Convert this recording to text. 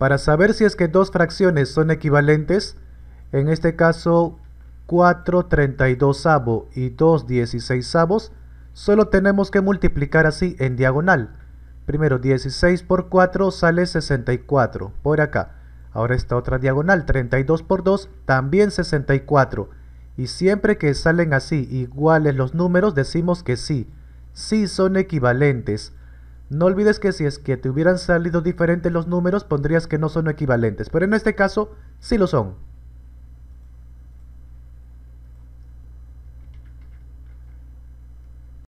Para saber si es que dos fracciones son equivalentes, en este caso 4 32 y 216 16 solo tenemos que multiplicar así en diagonal. Primero 16 por 4 sale 64, por acá. Ahora esta otra diagonal, 32 por 2, también 64. Y siempre que salen así iguales los números decimos que sí, sí son equivalentes. No olvides que si es que te hubieran salido diferentes los números, pondrías que no son equivalentes, pero en este caso sí lo son.